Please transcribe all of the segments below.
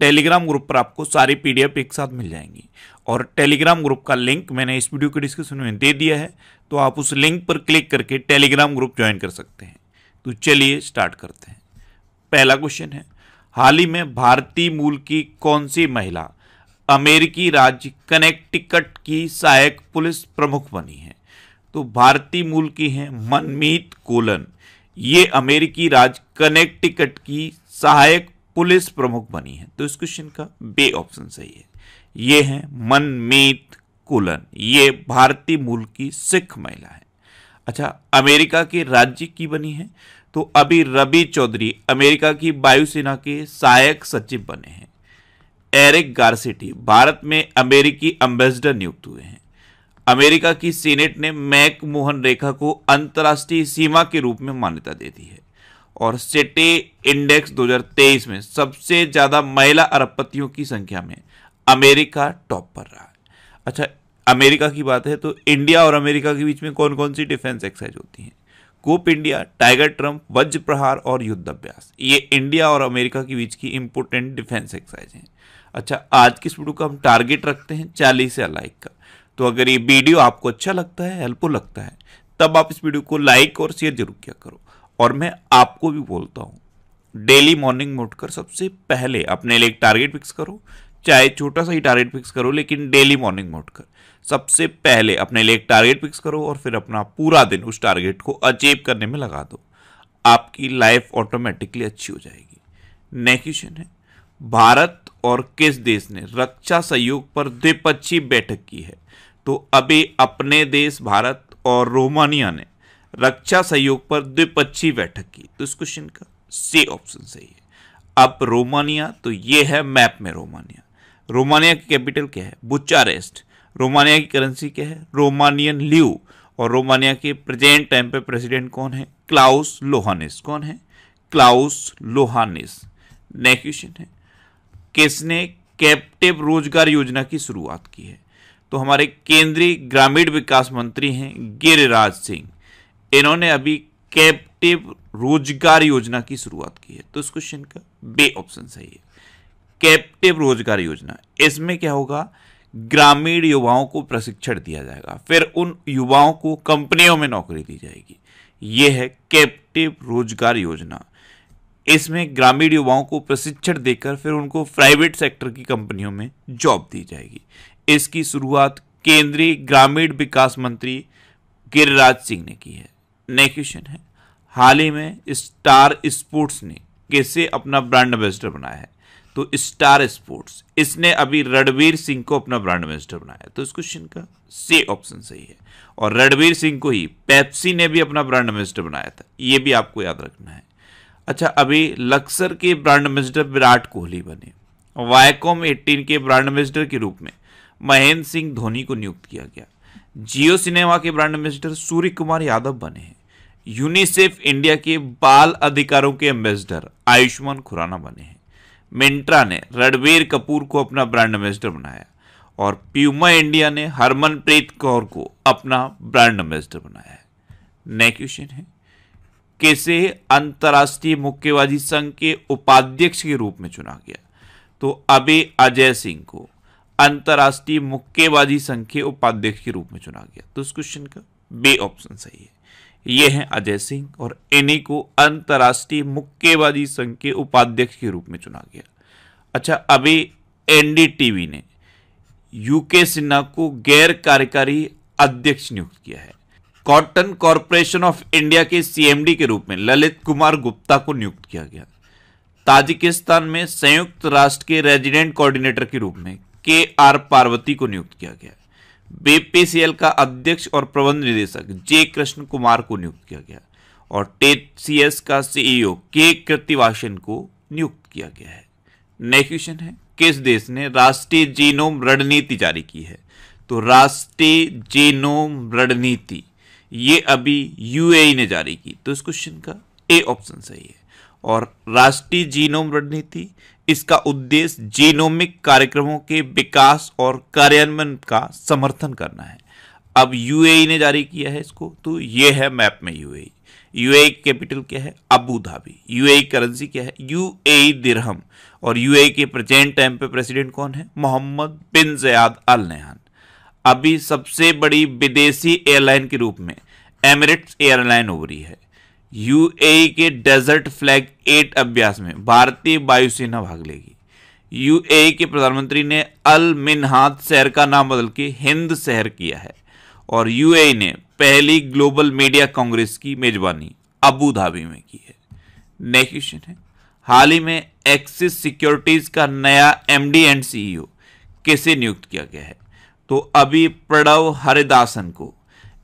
Telegram group पर आपको सारी पीडीएफ एक साथ मिल जाएंगी और टेलीग्राम ग्रुप का लिंक मैंने इस वीडियो के डिस्क्रिप्शन में दे दिया है तो आप उस लिंक पर क्लिक करके टेलीग्राम ग्रुप ज्वाइन कर सकते हैं तो चलिए स्टार्ट करते हैं पहला क्वेश्चन है हाल ही में भारतीय मूल की कौन सी महिला अमेरिकी राज्य कनेक्टिकट की सहायक पुलिस प्रमुख बनी है तो भारतीय मूल की हैं मनमीत कोलन ये अमेरिकी राज्य कनेक्टिकट की सहायक पुलिस प्रमुख बनी है तो इस क्वेश्चन का बे ऑप्शन सही है ये है मनमीत कुलन ये भारतीय मूल की सिख महिला है अच्छा अमेरिका के राज्य की बनी है तो अभी रवि चौधरी अमेरिका की वायुसेना के सहायक सचिव बने हैं एरिक गार्सिटी भारत में अमेरिकी एम्बेसडर नियुक्त हुए हैं अमेरिका की सीनेट ने मैक मोहन रेखा को अंतर्राष्ट्रीय सीमा के रूप में मान्यता दे दी है और सिटी इंडेक्स 2023 में सबसे ज़्यादा महिला अरबपतियों की संख्या में अमेरिका टॉप पर रहा है अच्छा अमेरिका की बात है तो इंडिया और अमेरिका के बीच में कौन कौन सी डिफेंस एक्साइज होती हैं कोप इंडिया टाइगर ट्रम्प वज्र प्रहार और युद्ध अभ्यास ये इंडिया और अमेरिका के बीच की इंपोर्टेंट डिफेंस एक्साइज हैं अच्छा आज की इस वीडियो का हम टारगेट रखते हैं चालीस या लाइक का तो अगर ये वीडियो आपको अच्छा लगता है हेल्पफुल लगता है तब आप इस वीडियो को लाइक और शेयर जरूर किया करो और मैं आपको भी बोलता हूँ डेली मॉर्निंग में उठकर सबसे पहले अपने लिए एक टारगेट फिक्स करो चाहे छोटा सा ही टारगेट फिक्स करो लेकिन डेली मॉर्निंग में उठकर सबसे पहले अपने लिए एक टारगेट फिक्स करो और फिर अपना पूरा दिन उस टारगेट को अचीव करने में लगा दो आपकी लाइफ ऑटोमेटिकली अच्छी हो जाएगी नेक्स्ट क्वेश्चन है भारत और किस देश ने रक्षा सहयोग पर द्विपक्षीय बैठक की है तो अभी अपने देश भारत और रोमानिया ने रक्षा सहयोग पर द्विपक्षीय बैठक की तो इस क्वेश्चन का सी ऑप्शन सही है अब रोमानिया तो ये है मैप में रोमानिया रोमानिया की कैपिटल क्या है बुचारेस्ट रोमानिया की करेंसी क्या है रोमानियन ल्यू और रोमानिया के प्रेजेंट टाइम पे प्रेसिडेंट कौन है क्लाउस लोहानिस कौन है क्लाउस लोहानिस नेक्स्ट क्वेश्चन है किसने कैप्टिव रोजगार योजना की शुरुआत की है तो हमारे केंद्रीय ग्रामीण विकास मंत्री हैं गिरिराज सिंह इन्होंने अभी कैप्टिव रोजगार योजना की शुरुआत की है तो इस क्वेश्चन का बे ऑप्शन सही है कैप्टिव रोजगार योजना इसमें क्या होगा ग्रामीण युवाओं को प्रशिक्षण दिया जाएगा फिर उन युवाओं को कंपनियों में नौकरी दी जाएगी यह है कैप्टिव रोजगार योजना इसमें ग्रामीण युवाओं को प्रशिक्षण देकर फिर उनको प्राइवेट सेक्टर की कंपनियों में जॉब दी जाएगी इसकी शुरुआत केंद्रीय ग्रामीण विकास मंत्री गिरिराज सिंह ने की है नेक्स्ट क्वेश्चन है हाल ही में स्टार स्पोर्ट्स ने कैसे अपना ब्रांड एम्बेसडर बनाया है तो स्टार स्पोर्ट्स इसने अभी रणवीर सिंह को अपना ब्रांड एम्बेसडर बनाया तो इस क्वेश्चन का सी ऑप्शन सही है और रणवीर सिंह को ही पेप्सी ने भी अपना ब्रांड एम्बेसडर बनाया था ये भी आपको याद रखना है अच्छा अभी लक्सर के ब्रांड एम्बेसडर विराट कोहली बने वायकॉम एटीन के ब्रांड एम्बेसडर के रूप में महेंद्र सिंह धोनी को नियुक्त किया गया जियो सिनेमा के ब्रांड एम्बेसडर सूर्य कुमार यादव बने हैं यूनिसेफ इंडिया के बाल अधिकारों के एम्बेसडर आयुष्मान खुराना बने हैं मिंट्रा ने रणबीर कपूर को अपना ब्रांड एम्बेसडर बनाया और प्यूमा इंडिया ने हरमनप्रीत कौर को अपना ब्रांड एम्बेसडर बनाया है नेक्स्ट क्वेश्चन है कैसे अंतर्राष्ट्रीय मुक्केबाजी संघ के उपाध्यक्ष के रूप में चुना गया तो अभी अजय सिंह को अंतर्राष्ट्रीय मुक्केबाजी संघ के उपाध्यक्ष के रूप में चुना गया तो इस क्वेश्चन का बे ऑप्शन सही है ये हैं अजय सिंह और इन्हीं को अंतर्राष्ट्रीय मुक्केबाजी संघ के उपाध्यक्ष के रूप में चुना गया अच्छा अभी एनडीटीवी ने यूके सिन्हा को गैर कार्यकारी अध्यक्ष नियुक्त किया है कॉटन कॉरपोरेशन ऑफ इंडिया के सीएमडी के रूप में ललित कुमार गुप्ता को नियुक्त किया गया ताजिकिस्तान में संयुक्त राष्ट्र के रेजिडेंट कोऑर्डिनेटर के रूप में के आर पार्वती को नियुक्त किया गया बीपीसीएल का अध्यक्ष और प्रबंध निदेशक जे कृष्ण कुमार को नियुक्त किया गया और टेटसीएस का सीईओ के e कृतिवासन को नियुक्त किया गया है नेक्स्ट क्वेश्चन है किस देश ने राष्ट्रीय जीनोम रणनीति जारी की है तो राष्ट्रीय जीनोम रणनीति ये अभी यूएई e ने जारी की तो इस क्वेश्चन का ए ऑप्शन सही है और राष्ट्रीय जीनोम रणनीति इसका उद्देश्य जीनोमिक कार्यक्रमों के विकास और कार्यान्वयन का समर्थन करना है अब यूएई ने जारी किया है इसको तो ये है मैप में यूएई यूएई कैपिटल क्या है अबू धाबी यूएई करेंसी क्या है यूएई दिरहम और यूएई के प्रेजेंट टाइम पे प्रेसिडेंट कौन है मोहम्मद बिन जयाद अल नहान अभी सबसे बड़ी विदेशी एयरलाइन के रूप में एमिरेट्स एयरलाइन उभरी है यूएई के डेजर्ट फ्लैग एट अभ्यास में भारतीय वायुसेना भाग लेगी यूएई के प्रधानमंत्री ने अल मिनहाद शहर का नाम बदल के हिंद शहर किया है और यूएई ने पहली ग्लोबल मीडिया कांग्रेस की मेजबानी अबू धाबी में की है नेक्स्ट क्वेश्चन है हाल ही में एक्सिस सिक्योरिटीज का नया एमडी एंड सीईओ किसे नियुक्त किया गया है तो अभी प्रणव हरिदासन को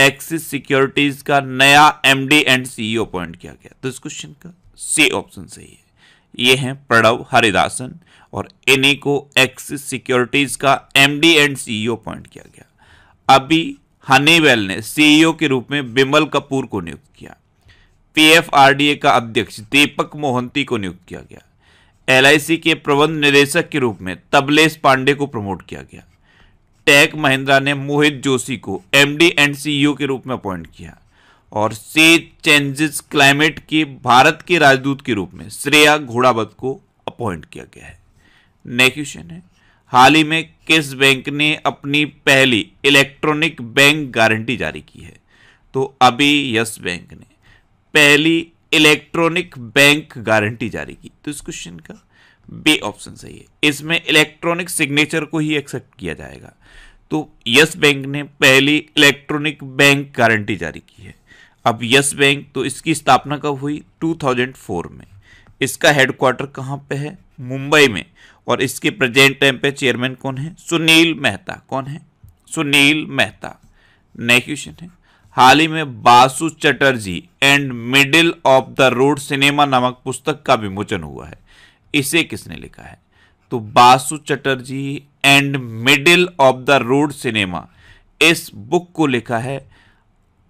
एक्सिस सिक्योरिटीज का नया एमडी एंड सीईओ अपॉइंट किया गया तो इस क्वेश्चन का सी ऑप्शन सही है ये हैं प्रणव हरिदासन और इन्हीं को एक्सिस सिक्योरिटीज का एमडी एंड सीईओ अपॉइंट किया गया अभी हनीवेल ने सीईओ e के रूप में बिमल कपूर को नियुक्त किया पीएफआरडीए का अध्यक्ष दीपक मोहंती को नियुक्त किया गया एलआईसी के प्रबंध निदेशक के रूप में तबलेश पांडे को प्रमोट किया गया टेक महिंद्रा ने मोहित जोशी को एमडी एंड सीईओ के रूप में अपॉइंट किया और से चेंजेस क्लाइमेट के भारत के राजदूत के रूप में श्रेया घोड़ावत को अपॉइंट किया गया है नेक्स्ट क्वेश्चन है हाल ही में किस बैंक ने अपनी पहली इलेक्ट्रॉनिक बैंक गारंटी जारी की है तो अभी यस बैंक ने पहली इलेक्ट्रॉनिक बैंक गारंटी जारी की तो इस क्वेश्चन का बे ऑप्शन सही है इसमें इलेक्ट्रॉनिक सिग्नेचर को ही एक्सेप्ट किया जाएगा तो यस बैंक ने पहली इलेक्ट्रॉनिक बैंक गारंटी जारी की है अब यस बैंक तो इसकी स्थापना कब हुई 2004 में इसका हेडक्वार्टर कहाँ पे है मुंबई में और इसके प्रेजेंट टाइम पे चेयरमैन कौन है सुनील मेहता कौन है सुनील मेहता नेक्स्ट क्वेश्चन है हाल ही में Basu Chatterjee and middle of the road cinema नामक पुस्तक का विमोचन हुआ है इसे किसने लिखा है तो Basu Chatterjee and middle of the road cinema इस बुक को लिखा है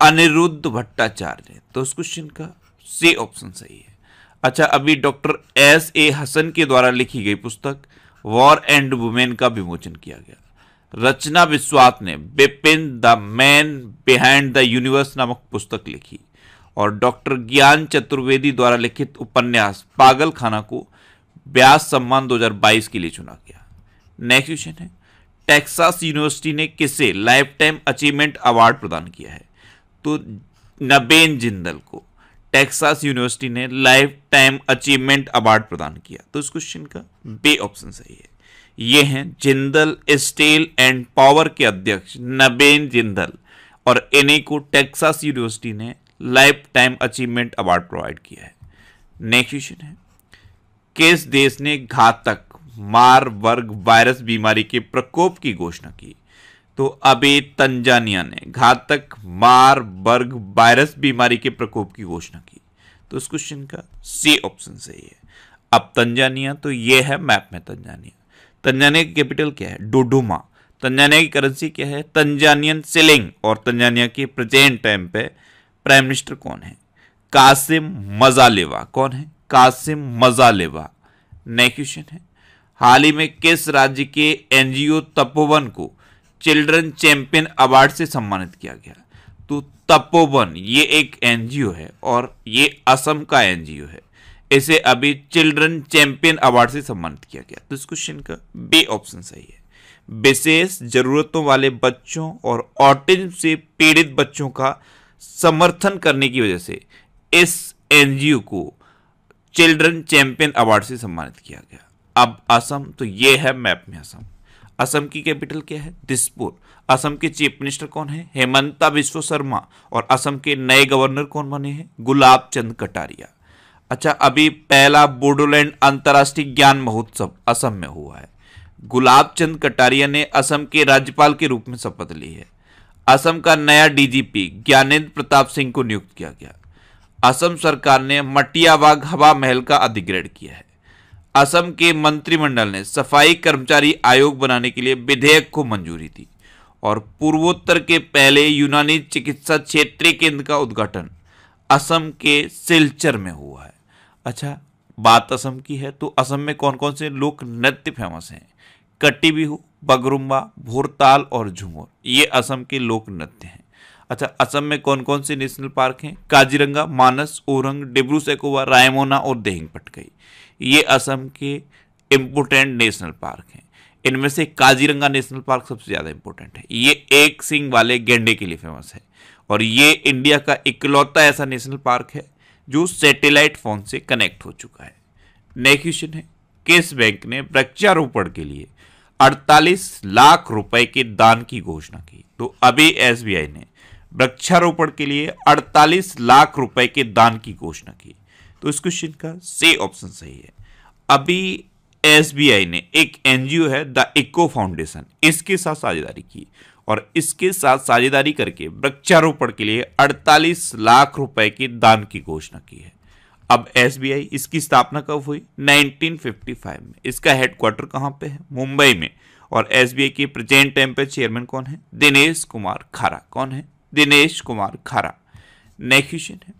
अनिरुद्ध भट्टाचार्य तो इस क्वेश्चन का से ऑप्शन सही है अच्छा अभी डॉक्टर एस ए हसन के द्वारा लिखी गई पुस्तक वॉर एंड वुमेन का विमोचन किया गया रचना विश्वास ने Bipin the man behind the universe नामक पुस्तक लिखी और डॉक्टर ज्ञान चतुर्वेदी द्वारा लिखित उपन्यास पागल खाना को ब्यास सम्मान 2022 के लिए चुना गया नेक्स्ट क्वेश्चन है टेक्सास यूनिवर्सिटी ने किसे लाइफ टाइम अचीवमेंट अवार्ड प्रदान किया है तो नबेन जिंदल को टेक्सास यूनिवर्सिटी ने लाइफ टाइम अचीवमेंट अवार्ड प्रदान किया तो इस क्वेश्चन का बे ऑप्शन सही है ये हैं जिंदल स्टील एंड पावर के अध्यक्ष नबेन जिंदल और इन्हीं को टेक्सास यूनिवर्सिटी ने lifetime achievement award provide किया है नेक्स्ट क्वेश्चन है किस देश ने घातक मार वर्ग वायरस बीमारी के प्रकोप की घोषणा की तो अबे तंजानिया ने घातक मार वर्ग वायरस बीमारी के प्रकोप की घोषणा की तो इस क्वेश्चन का सी ऑप्शन सही है अब तंजानिया तो ये है मैप में तंजानिया तंजानिया की कैपिटल क्या है डोडोमा तंजानिया की करेंसी क्या है तंजानियन सिलिंग और तंजानिया के प्रेजेंट टाइम पे प्राइम मिनिस्टर कौन है कासिम मजालेवा कौन है कासिम मजालेवा नए क्वेश्चन है हाल ही में किस राज्य के एनजीओ तपोवन को चिल्ड्रन चैंपियन अवार्ड से सम्मानित किया गया तो तपोवन ये एक एनजीओ है और ये असम का एनजीओ है इसे अभी चिल्ड्रन चैंपियन अवार्ड से सम्मानित किया गया तो इस क्वेश्चन का बे ऑप्शन सही है विशेष जरूरतों वाले बच्चों और ऑटिज्म से पीड़ित बच्चों का समर्थन करने की वजह से इस एनजीओ को चिल्ड्रन चैंपियन अवार्ड से सम्मानित किया गया अब असम तो ये है मैप में असम असम की कैपिटल क्या है दिसपुर असम के चीफ मिनिस्टर कौन है हेमंता विश्व शर्मा और असम के नए गवर्नर कौन बने हैं गुलाब चंद कटारिया अच्छा अभी पहला बोडोलैंड अंतर्राष्ट्रीय ज्ञान महोत्सव असम में हुआ है गुलाब चंद कटारिया ने असम के राज्यपाल के रूप में शपथ ली है असम का नया डीजीपी ज्ञानेंद्र प्रताप सिंह को नियुक्त किया गया असम सरकार ने मटियाबाग हवा महल का अधिग्रहण किया है असम के मंत्रिमंडल ने सफाई कर्मचारी आयोग बनाने के लिए विधेयक को मंजूरी दी और पूर्वोत्तर के पहले यूनानी चिकित्सा क्षेत्रीय केंद्र का उद्घाटन असम के सिलचर में हुआ है अच्छा बात असम की है तो असम में कौन कौन से लोक नृत्य फेमस हैं कट्टी बिहू बगरुम्बा भोरताल और झुमुर ये असम के लोक नृत्य हैं अच्छा असम में कौन कौन से नेशनल पार्क हैं काजीरंगा मानस ओरंग डिब्रू सैकोवा रायमोना और देहिंग पटकई ये असम के इम्पोर्टेंट नेशनल पार्क हैं इनमें से काजीरंगा नेशनल पार्क सबसे ज़्यादा इम्पोर्टेंट है ये एक सिंह वाले गेंडे के लिए फेमस है और ये इंडिया का इकलौता ऐसा नेशनल पार्क है जो सैटेलाइट फ़ोन से कनेक्ट हो चुका है नेक्स्ट क्वेश्चन है किस बैंक ने वृक्षारोपण के लिए 48 लाख रुपए के दान की घोषणा की तो अभी एसबीआई ने वृक्षारोपण के लिए 48 लाख रुपए के दान की घोषणा की तो इस क्वेश्चन का से ऑप्शन सही है अभी एसबीआई ने एक एनजीओ है द इको फाउंडेशन इसके साथ साझेदारी की और इसके साथ साझेदारी करके वृक्षारोपण के लिए 48 लाख रुपए के दान की घोषणा की है अब एसबीआई इसकी स्थापना कब हुई 1955 में इसका हेडक्वार्टर कहाँ पे है मुंबई में और एसबीआई के प्रेजेंट टाइम पे चेयरमैन कौन है दिनेश कुमार खारा कौन है दिनेश कुमार खारा नेक्स्ट क्वेश्चन है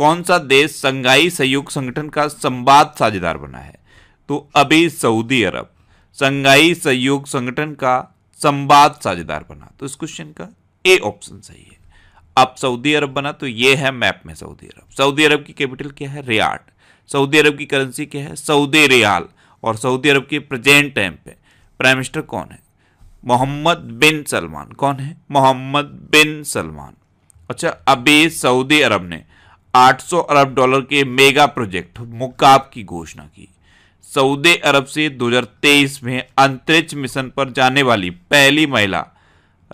कौन सा देश संघाई सहयोग संगठन का संवाद साझेदार बना है तो अभी सऊदी अरब संघाई सहयोग संगठन का संवाद साझेदार बना तो इस क्वेश्चन का ए ऑप्शन सही है अब सऊदी अरब बना तो ये है मैप में सऊदी अरब सऊदी अरब की कैपिटल क्या है रियाड सऊदी अरब की करेंसी क्या है सऊदी रियाल और सऊदी अरब के प्रेजेंट टाइम पे प्राइम मिनिस्टर कौन है मोहम्मद बिन सलमान कौन है मोहम्मद बिन सलमान अच्छा अभी सऊदी अरब ने 800 अरब डॉलर के मेगा प्रोजेक्ट मुकाब की घोषणा की सऊदी अरब से 2023 में अंतरिक्ष मिशन पर जाने वाली पहली महिला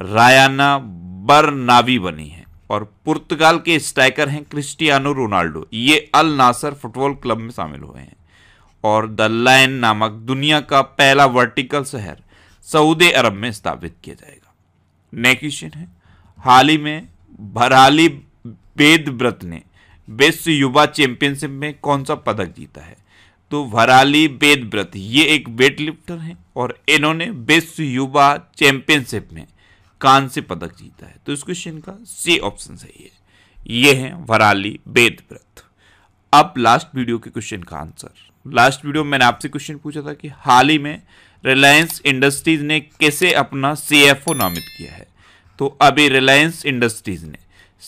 रायाना बरनावी बनी है और पुर्तगाल के स्ट्राइकर हैं क्रिस्टियानो रोनाल्डो ये अल नासर फुटबॉल क्लब में शामिल हुए हैं और द लाइन नामक दुनिया का पहला वर्टिकल शहर सऊदी अरब में स्थापित किया जाएगा नेक्स्ट क्वेश्चन है हाल ही में भराली वेदव्रत ने विश्व युवा चैंपियनशिप में कौन सा पदक जीता है तो भराली वेदव्रत ये एक वेट लिफ्टर हैं और इन्होंने विश्व युवा चैंपियनशिप में कांस्य पदक जीता है तो इस क्वेश्चन का सी ऑप्शन सही है ये है वराली वेदव्रत अब लास्ट वीडियो के क्वेश्चन का आंसर लास्ट वीडियो में मैंने आपसे क्वेश्चन पूछा था कि हाल ही में रिलायंस इंडस्ट्रीज ने कैसे अपना सीएफओ नामित किया है तो अभी रिलायंस इंडस्ट्रीज ने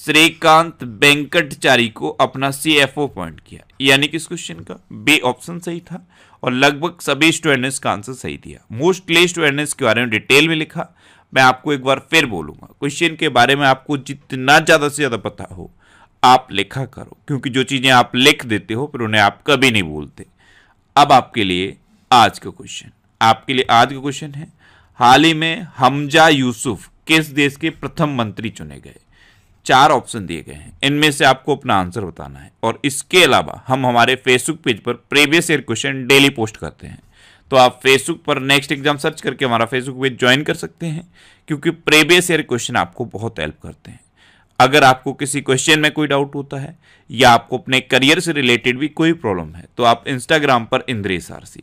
श्रीकांत वेंकटचारी को अपना सीएफओ अपॉइंट किया यानी कि इस क्वेश्चन का बी ऑप्शन सही था और लगभग सभी स्टूडेंट्स का आंसर सही दिया मोस्टली स्टूडेंट्स के बारे में डिटेल में लिखा मैं आपको एक बार फिर बोलूंगा क्वेश्चन के बारे में आपको जितना ज़्यादा से ज़्यादा पता हो आप लिखा करो क्योंकि जो चीज़ें आप लिख देते हो फिर उन्हें आप कभी नहीं बोलते अब आपके लिए आज का क्वेश्चन आपके लिए आज का क्वेश्चन है हाल ही में हमजा यूसुफ किस देश के प्रथम मंत्री चुने गए चार ऑप्शन दिए गए हैं इनमें से आपको अपना आंसर बताना है और इसके अलावा हम हमारे फेसबुक पेज पर previous year question daily post करते हैं तो आप फेसबुक पर नेक्स्ट एग्जाम सर्च करके हमारा फेसबुक पेज ज्वाइन कर सकते हैं क्योंकि प्रीवियस ईयर क्वेश्चन आपको बहुत हेल्प करते हैं अगर आपको किसी क्वेश्चन में कोई डाउट होता है या आपको अपने करियर से रिलेटेड भी कोई प्रॉब्लम है तो आप इंस्टाग्राम पर इंद्रेश आरसी